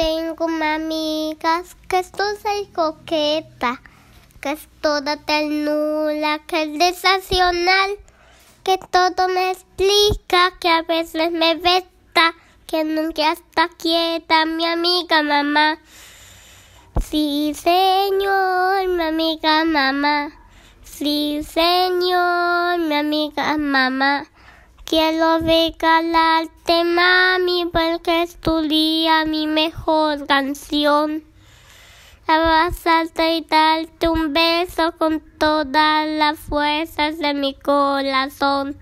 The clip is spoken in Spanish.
tengo amigas que es dulce coqueta, que es toda nula, que es desacional, que todo me explica, que a veces me vesta, que nunca está quieta mi amiga mamá. Sí, señor, mi amiga mamá. Sí, señor, mi amiga mamá. Quiero regalarte, mami es tu estudia mi mejor canción. Abrazarte y darte un beso con todas las fuerzas de mi corazón.